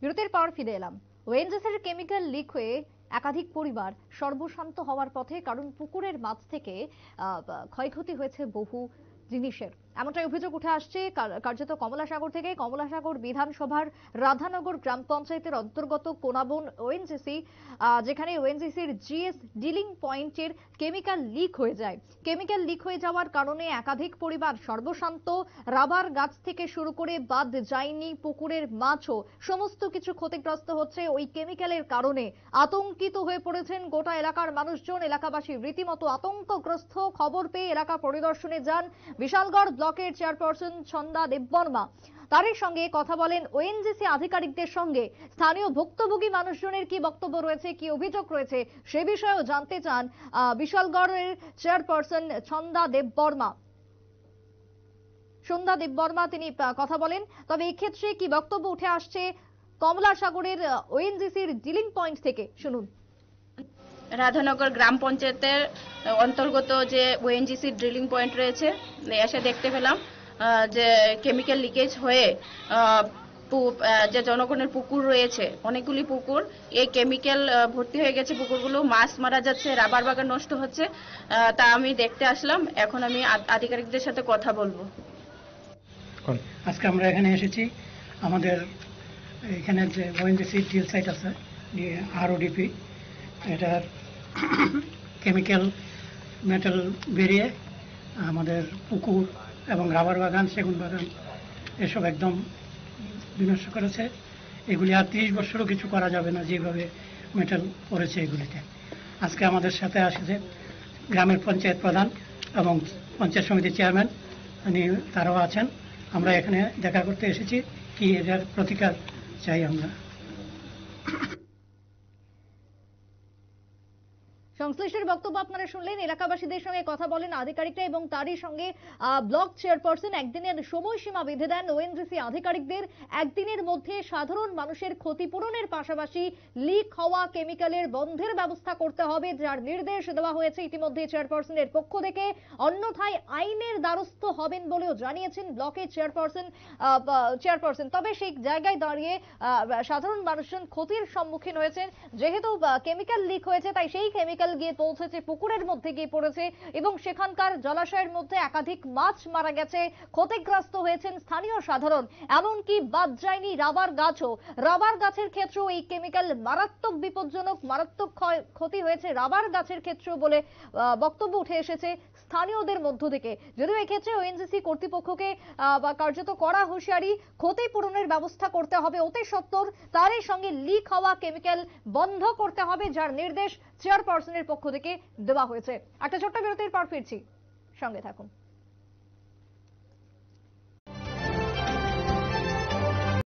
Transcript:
বিরতির পর ফিরে এলাম ওএনজিসির কেমিক্যাল লিক হয়ে একাধিক পরিবার সর্বশান্ত হওয়ার পথে কারণ পুকুরের মাছ থেকে ক্ষয়ক্ষতি হয়েছে বহু জিনিসের এমনটাই অভিযোগ উঠে আসছে কার্যত কমলাসাগর থেকে কমলাসাগর বিধানসভার রাধানগর গ্রাম পঞ্চায়েতের অন্তর্গত কোনাবন ওএনজিসি যেখানে ওএনজিসির জিএস ডিলিং পয়েন্টের কেমিক্যাল লিক হয়ে যায় কেমিক্যাল লিক হয়ে যাওয়ার কারণে একাধিক পরিবার সর্বশান্ত রাবার গাছ থেকে শুরু করে বাদ যায়নি পুকুরের মাছও সমস্ত কিছু ক্ষতিগ্রস্ত হচ্ছে ওই কেমিক্যালের কারণে আতঙ্কিত হয়ে পড়েছেন গোটা এলাকার মানুষজন এলাকাবাসী রীতিমতো আতঙ্কগ্রস্ত খবর পেয়ে এলাকা পরিদর্শনে যান বিশালগড় ব্লকের চেয়ারপারসন ছন্দা দেববর্মা তারই সঙ্গে কথা বলেন ওএনজিসি আধিকারিকদের সঙ্গে স্থানীয় ভুক্তভোগী মানুষজনের কি বক্তব্য রয়েছে কি অভিযোগ রয়েছে সে বিষয়েও জানতে চান বিশালগড়ের চেয়ারপারসন ছন্দা দেববর্মা সন্ধ্যা দেববর্মা তিনি কথা বলেন তবে এক্ষেত্রে কি বক্তব্য উঠে আসছে কমলা সাগরের ওএনজিসির ডিলিং পয়েন্ট থেকে শুনুন রাধানগর গ্রাম পঞ্চায়েতের অন্তর্গত যে ওএনজিসি ড্রিলিং পয়েন্ট রয়েছে এসে দেখতে পেলাম যে কেমিক্যাল লিকেজ হয়ে যে জনগণের পুকুর রয়েছে অনেকগুলি পুকুর এই কেমিক্যাল ভর্তি হয়ে গেছে পুকুরগুলো মাছ মারা যাচ্ছে রাবার বাগান নষ্ট হচ্ছে তা আমি দেখতে আসলাম এখন আমি আধিকারিকদের সাথে কথা বলবো আজকে আমরা এখানে এসেছি আমাদের এখানে যে ওএনজিসি ডিল সাইট আছে আরওডিপি এটা কেমিক্যাল মেটাল বেরিয়ে আমাদের পুকুর এবং রাবার বাগান সেগুন বাগান এসব একদম বিনষ্ট করেছে এগুলি আর তিরিশ বছরও কিছু করা যাবে না যেভাবে মেটাল পড়েছে এগুলিতে আজকে আমাদের সাথে আসেছে গ্রামের পঞ্চায়েত প্রধান এবং পঞ্চায়েত সমিতির চেয়ারম্যান উনি তারাও আছেন আমরা এখানে দেখা করতে এসেছি কি এটার প্রতিকার চাই আমরা সংশ্লিষ্টের বক্তব্য আপনারা শুনলেন এলাকাবাসীদের সঙ্গে কথা বলেন আধিকারিকরা এবং তারই সঙ্গে ব্লক চেয়ারপারসন একদিনের সময়সীমা বেঁধে দেন ওএনজিসি আধিকারিকদের একদিনের মধ্যে সাধারণ মানুষের ক্ষতিপূরণের পাশাপাশি লিক হওয়া কেমিক্যালের বন্ধের ব্যবস্থা করতে হবে যার নির্দেশ দেওয়া হয়েছে ইতিমধ্যে চেয়ারপারসনের পক্ষ থেকে অন্যথায় আইনের দ্বারস্থ হবেন বলেও জানিয়েছেন ব্লকের চেয়ারপারসন চেয়ারপারসন তবে সেই জায়গায় দাঁড়িয়ে সাধারণ মানুষজন ক্ষতির সম্মুখীন হয়েছেন যেহেতু কেমিক্যাল লিক হয়েছে তাই সেই কেমিক্যাল গিয়ে পৌঁছেছে পুকুরের মধ্যে গিয়ে পড়েছে এবং সেখানকার জলাশয়ের মধ্যে একাধিক মাছ মারা গেছে ক্ষতিগ্রস্ত হয়েছেন স্থানীয় সাধারণ এমনকি বাদ যায়নি রাবার গাছও রাবার গাছের ক্ষেত্রেও এই কেমিক্যাল মারাত্মক বিপজ্জনক মারাত্মক ক্ষতি হয়েছে রাবার গাছের ক্ষেত্রেও বলে বক্তব্য উঠে এসেছে স্থানীয়দের মধ্য থেকে যদিও এক্ষেত্রে ওএনজিসি কর্তৃপক্ষকে কার্যত করা হুঁশিয়ারি ক্ষতিপূরণের ব্যবস্থা করতে হবে অতি সত্তর তারই সঙ্গে লিক হওয়া কেমিক্যাল বন্ধ করতে হবে যার নির্দেশ চেয়ারপারসনের পক্ষ থেকে দেওয়া হয়েছে একটা ছোট্ট বিরতির পর ফিরছি সঙ্গে থাকুন